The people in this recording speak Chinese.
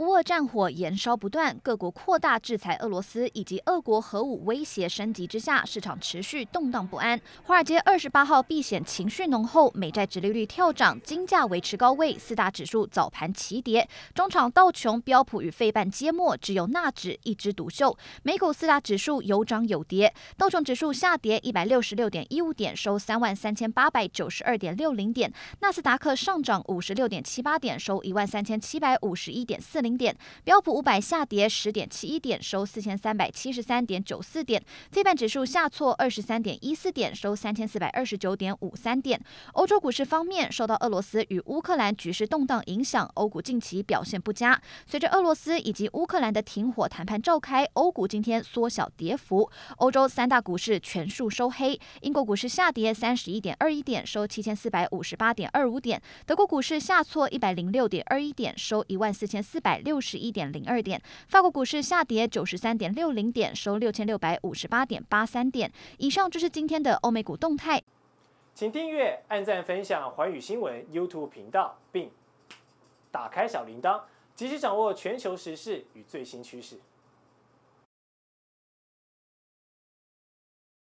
乌俄战火延烧不断，各国扩大制裁俄罗斯以及俄国核武威胁升级之下，市场持续动荡不安。华尔街二十八号避险情绪浓厚，美债殖利率跳涨，金价维持高位，四大指数早盘齐跌，中场道琼标普与费半皆末，只有纳指一枝独秀。美股四大指数有涨有跌，道琼指数下跌一百六十六点一五点，收三万三千八百九十二点六零点；纳斯达克上涨五十六点七八点，收一万三千七百五十一点四零。点标普五百下跌十点七一点，收四千三百七十三点九四点。非半指数下挫二十三点一四点，收三千四百二十九点五三点。欧洲股市方面，受到俄罗斯与乌克兰局势动荡影响，欧股近期表现不佳。随着俄罗斯以及乌克兰的停火谈判召开，欧股今天缩小跌幅。欧洲三大股市全数收黑。英国股市下跌三十一点二一点，收七千四百五十八点二五点。德国股市下挫一百零六点二一点，收一万四千四百。六十一点零二点，法国股市下跌九十三点六零点，收六千六百五十八点八三点。以上就是今天的欧美股动态，请订阅、按赞、分享环宇新闻 YouTube 频道，并打开小铃铛，及时掌握全球时事与最新趋势。